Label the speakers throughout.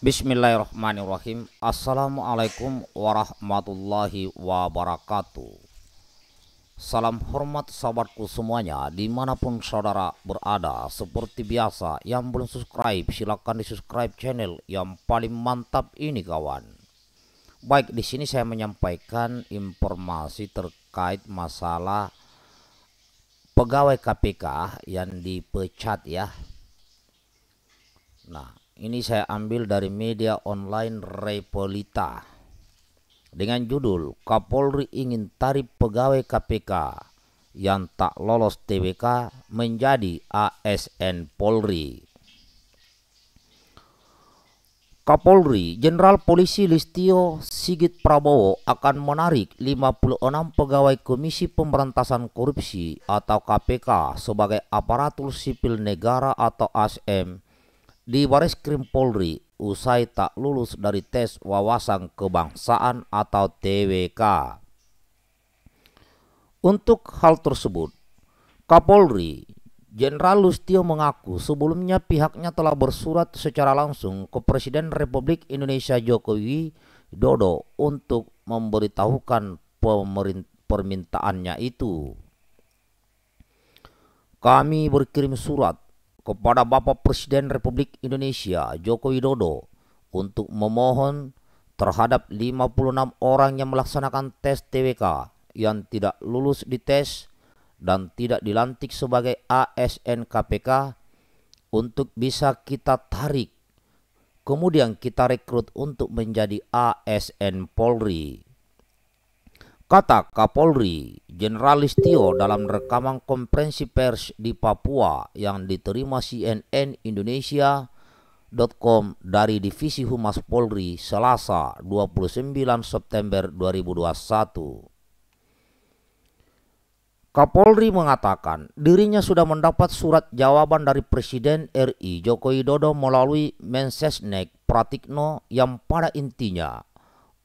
Speaker 1: Bismillahirrahmanirrahim Assalamualaikum warahmatullahi wabarakatuh Salam hormat sahabatku semuanya Dimanapun saudara berada Seperti biasa yang belum subscribe silahkan di subscribe channel yang paling mantap ini kawan Baik di sini saya menyampaikan informasi terkait masalah Pegawai KPK yang dipecat ya Nah ini saya ambil dari media online Repolita dengan judul Kapolri ingin tarik pegawai KPK yang tak lolos TWK menjadi ASN Polri. Kapolri Jenderal Polisi Listio Sigit Prabowo akan menarik 56 pegawai Komisi Pemberantasan Korupsi atau KPK sebagai aparatur sipil negara atau ASN di Baris Krim Polri, usai tak lulus dari tes wawasan kebangsaan atau TWK. Untuk hal tersebut, Kapolri Jenderal Lustio mengaku sebelumnya pihaknya telah bersurat secara langsung ke Presiden Republik Indonesia Jokowi Dodo untuk memberitahukan permintaannya itu. Kami berkirim surat kepada Bapak Presiden Republik Indonesia Joko Widodo untuk memohon terhadap 56 orang yang melaksanakan tes TWK yang tidak lulus di tes dan tidak dilantik sebagai ASN KPK untuk bisa kita tarik. Kemudian kita rekrut untuk menjadi ASN Polri. Kata Kapolri, Jenderal Listio dalam rekaman konferensi pers di Papua yang diterima CNN Indonesia.com dari Divisi Humas Polri Selasa 29 September 2021. Kapolri mengatakan dirinya sudah mendapat surat jawaban dari Presiden RI Joko Widodo melalui Mensesnek Pratikno yang pada intinya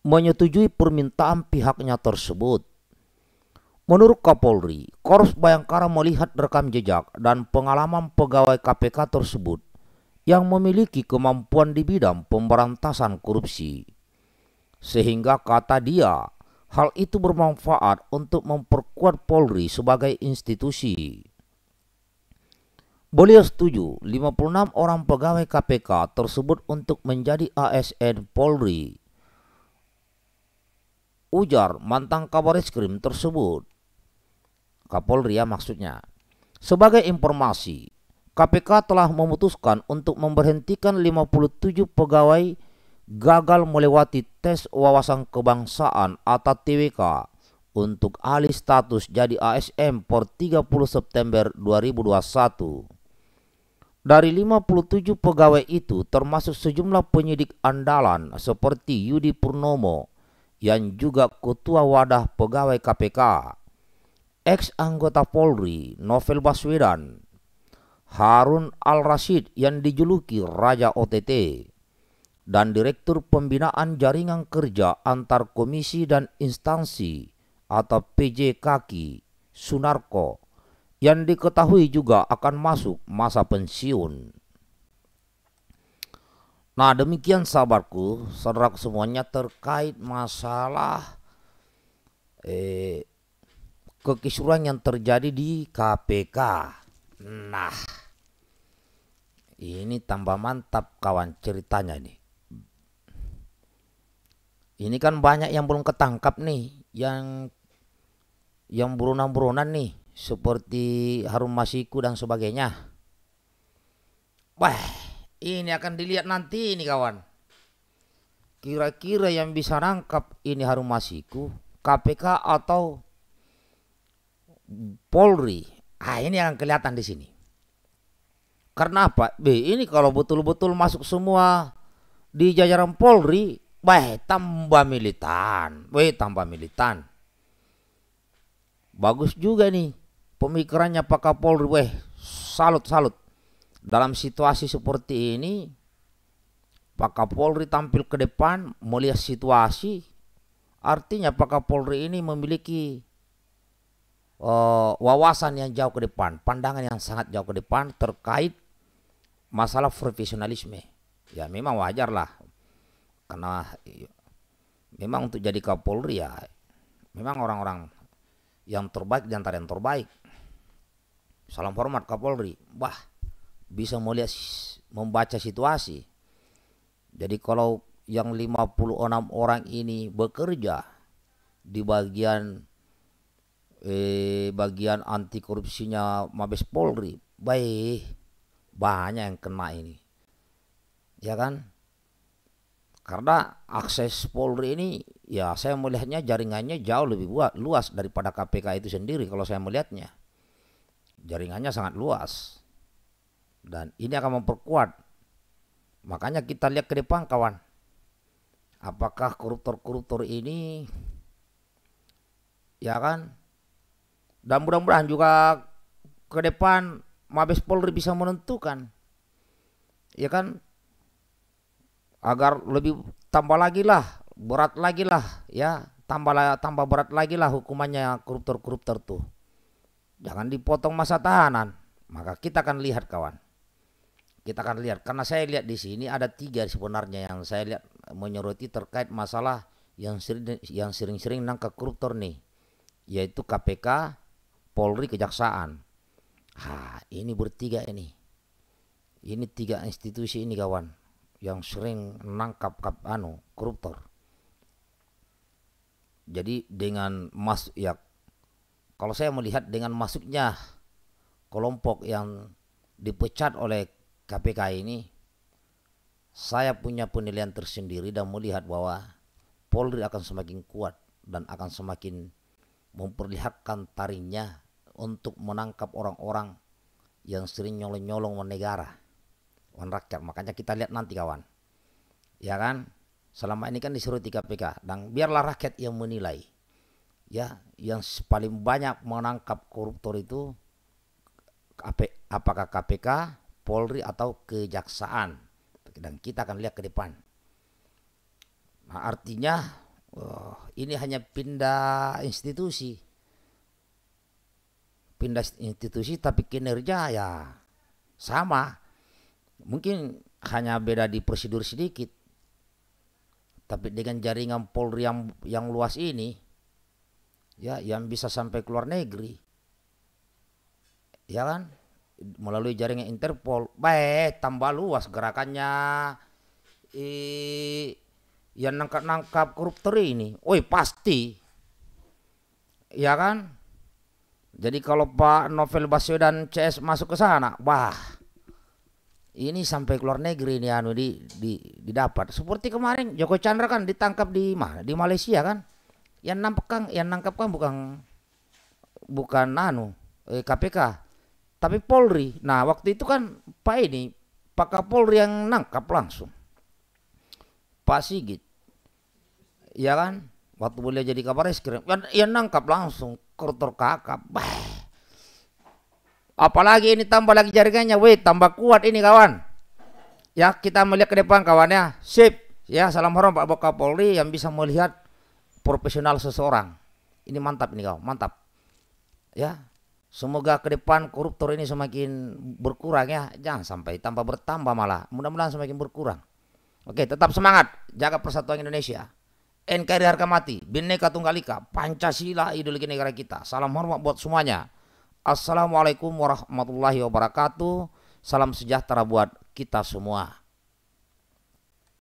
Speaker 1: menyetujui permintaan pihaknya tersebut. Menurut Kapolri, Korps Bayangkara melihat rekam jejak dan pengalaman pegawai KPK tersebut yang memiliki kemampuan di bidang pemberantasan korupsi. Sehingga kata dia, hal itu bermanfaat untuk memperkuat Polri sebagai institusi. Beliau setuju 56 orang pegawai KPK tersebut untuk menjadi ASN Polri ujar mantan Krim tersebut. Kapolri ya maksudnya. Sebagai informasi, KPK telah memutuskan untuk memberhentikan 57 pegawai gagal melewati tes wawasan kebangsaan atau TWK untuk alih status jadi ASN per 30 September 2021. Dari 57 pegawai itu termasuk sejumlah penyidik andalan seperti Yudi Purnomo, yang juga Ketua Wadah Pegawai KPK, ex anggota Polri Novel Baswedan, Harun Al-Rashid yang dijuluki Raja OTT, dan Direktur Pembinaan Jaringan Kerja Antar Komisi dan Instansi atau Kaki Sunarko yang diketahui juga akan masuk masa pensiun. Nah demikian sahabatku, serak semuanya terkait masalah eh, kekisuran yang terjadi di KPK. Nah, ini tambah mantap kawan ceritanya nih. Ini kan banyak yang belum ketangkap nih, yang yang buronan-buronan nih, seperti Harun Masiku dan sebagainya. Wah, ini akan dilihat nanti ini kawan. Kira-kira yang bisa nangkap ini Harun Masiku, KPK atau Polri. Ah ini yang kelihatan di sini. Karena apa? B ini kalau betul-betul masuk semua di jajaran Polri, baik tambah militan. baik tambah militan. Bagus juga nih pemikirannya Pak Kapolri. Weh salut-salut. Dalam situasi seperti ini, Pak Kapolri tampil ke depan melihat situasi. Artinya Pak Kapolri ini memiliki uh, wawasan yang jauh ke depan, pandangan yang sangat jauh ke depan terkait masalah profesionalisme. Ya memang wajar lah, karena iya, memang untuk jadi Kapolri ya memang orang-orang yang terbaik diantara yang terbaik. Salam hormat Kapolri. Wah, bisa melihat membaca situasi. Jadi kalau yang 56 orang ini bekerja di bagian eh, bagian anti korupsinya Mabes Polri, baik banyak yang kena ini. Ya kan? Karena akses Polri ini ya saya melihatnya jaringannya jauh lebih luas daripada KPK itu sendiri kalau saya melihatnya. Jaringannya sangat luas. Dan ini akan memperkuat. Makanya kita lihat ke depan kawan. Apakah koruptor-koruptor ini ya kan? Dan mudah-mudahan juga ke depan Mabes Polri bisa menentukan ya kan agar lebih tambah lagi lah berat lagi lah ya tambah tambah berat lagi lah hukumannya koruptor koruptor tuh jangan dipotong masa tahanan maka kita akan lihat kawan kita akan lihat karena saya lihat di sini ada tiga sebenarnya yang saya lihat menyoroti terkait masalah yang sering yang sering-sering nangkap koruptor nih, yaitu KPK, Polri, Kejaksaan. Ha, ini bertiga ini. Ini tiga institusi ini kawan yang sering nangkap kap anu koruptor. Jadi dengan mas ya kalau saya melihat dengan masuknya kelompok yang dipecat oleh KPK ini saya punya penilaian tersendiri dan melihat bahwa Polri akan semakin kuat dan akan semakin memperlihatkan tarinya untuk menangkap orang-orang yang sering nyolong-nyolong negara, wan rakyat. Makanya kita lihat nanti kawan. Ya kan? Selama ini kan disuruh di KPK dan biarlah rakyat yang menilai. Ya, yang paling banyak menangkap koruptor itu apakah KPK Polri atau kejaksaan. Dan kita akan lihat ke depan. Nah, artinya oh, ini hanya pindah institusi. Pindah institusi tapi kinerja ya sama. Mungkin hanya beda di prosedur sedikit. Tapi dengan jaringan Polri yang yang luas ini ya yang bisa sampai keluar negeri. Ya kan? melalui jaringan Interpol, baik tambah luas gerakannya eh, yang nangkap-nangkap koruptor ini. Oi pasti, ya kan? Jadi kalau Pak Novel Baswedan CS masuk ke sana, wah ini sampai keluar negeri nih anu di, di didapat. Seperti kemarin Joko Chandra kan ditangkap di mana? Di Malaysia kan? Yang nangkap kan, yang nangkap kan bukan bukan anu eh, KPK, tapi Polri. Nah, waktu itu kan Pak ini Pak Kapolri yang nangkap langsung. Pak Sigit. Ya kan? Waktu boleh jadi kabar eskrim, ya kan ya nangkap langsung kotor kakap. Bah. Apalagi ini tambah lagi jaringannya, weh tambah kuat ini kawan. Ya kita melihat ke depan kawan ya, sip. Ya salam hormat Pak Kapolri yang bisa melihat profesional seseorang. Ini mantap ini kawan, mantap. Ya Semoga ke depan koruptor ini semakin berkurang ya. Jangan sampai tanpa bertambah malah. Mudah-mudahan semakin berkurang. Oke, tetap semangat. Jaga persatuan Indonesia. NKRI harga mati. Bhinneka Tunggal Ika. Pancasila ideologi negara kita. Salam hormat buat semuanya. Assalamualaikum warahmatullahi wabarakatuh. Salam sejahtera buat kita semua.